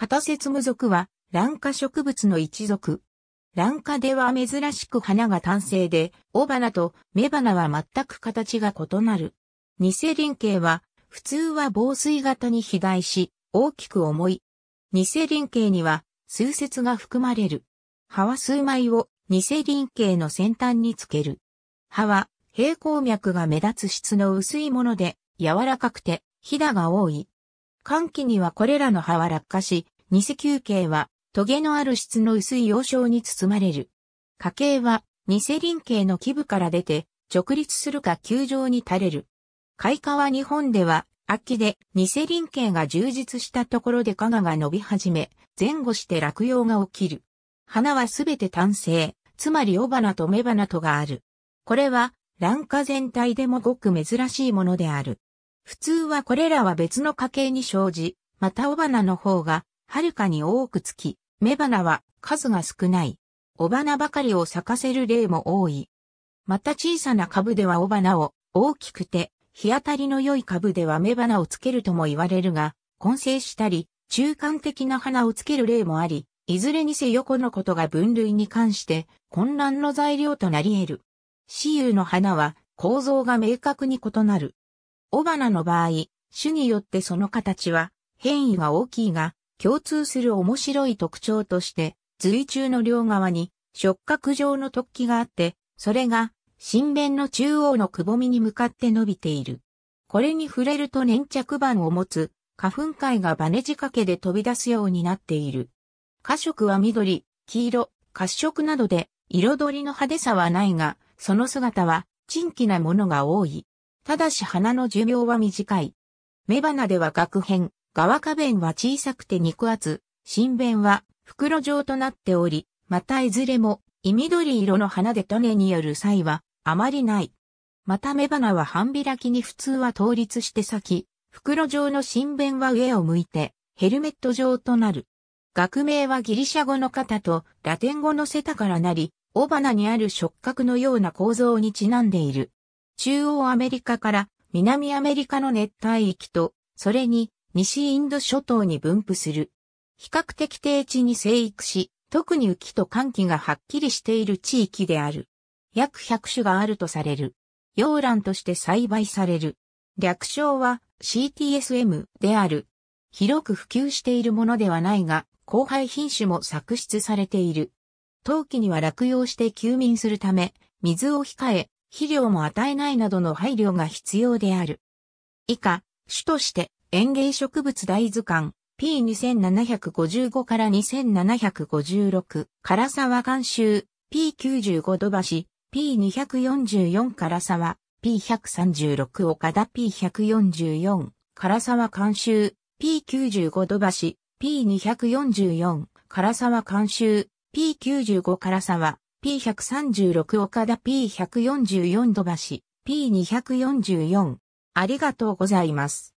カタセツム属は、卵化植物の一属。卵化では珍しく花が単性で、雄花と雌花は全く形が異なる。二世輪形は、普通は防水型に肥大し、大きく重い。二世輪形には、数節が含まれる。葉は数枚を二世輪形の先端につける。葉は平行脈が目立つ質の薄いもので柔らかくて、ひだが多い。寒気にはこれらの葉は落下し、ニセ球形は、トゲのある質の薄い幼少に包まれる。花茎は、ニセ輪形の基部から出て、直立するか球状に垂れる。開花は日本では、秋で、ニセ輪形が充実したところで花賀が伸び始め、前後して落葉が起きる。花はすべて単性、つまり雄花と雌花とがある。これは、卵花全体でもごく珍しいものである。普通はこれらは別の家系に生じ、また雄花の方が、はるかに多くつき、雌花は数が少ない。雄花ばかりを咲かせる例も多い。また小さな株では雄花を、大きくて、日当たりの良い株では雌花をつけるとも言われるが、混成したり、中間的な花をつける例もあり、いずれにせよこのことが分類に関して混乱の材料となり得る。雌雄の花は構造が明確に異なる。雄花の場合、種によってその形は変異は大きいが、共通する面白い特徴として、髄中の両側に触覚状の突起があって、それが新弁の中央のくぼみに向かって伸びている。これに触れると粘着板を持つ花粉界がバネ仕掛けで飛び出すようになっている。花色は緑、黄色、褐色などで彩りの派手さはないが、その姿は珍奇なものが多い。ただし花の寿命は短い。雌花では学片、側花弁は小さくて肉厚、新弁は袋状となっており、またいずれも、黄緑色の花で種による際は、あまりない。また雌花は半開きに普通は倒立して咲き、袋状の新弁は上を向いて、ヘルメット状となる。学名はギリシャ語の肩とラテン語のセタからなり、雄花にある触覚のような構造にちなんでいる。中央アメリカから南アメリカの熱帯域と、それに西インド諸島に分布する。比較的低地に生育し、特に雨季と寒季がはっきりしている地域である。約100種があるとされる。洋蘭として栽培される。略称は CTSM である。広く普及しているものではないが、後輩品種も作出されている。冬季には落葉して休眠するため、水を控え、肥料も与えないなどの配慮が必要である。以下、種として園芸植物大図鑑 P2755 から2756唐沢監修 P95 土橋 P244 唐沢 P136 岡田 P144 唐沢監修 P95 土橋 P244 唐沢監修 P95 唐沢 P136 岡田 P144 土橋、P244。ありがとうございます。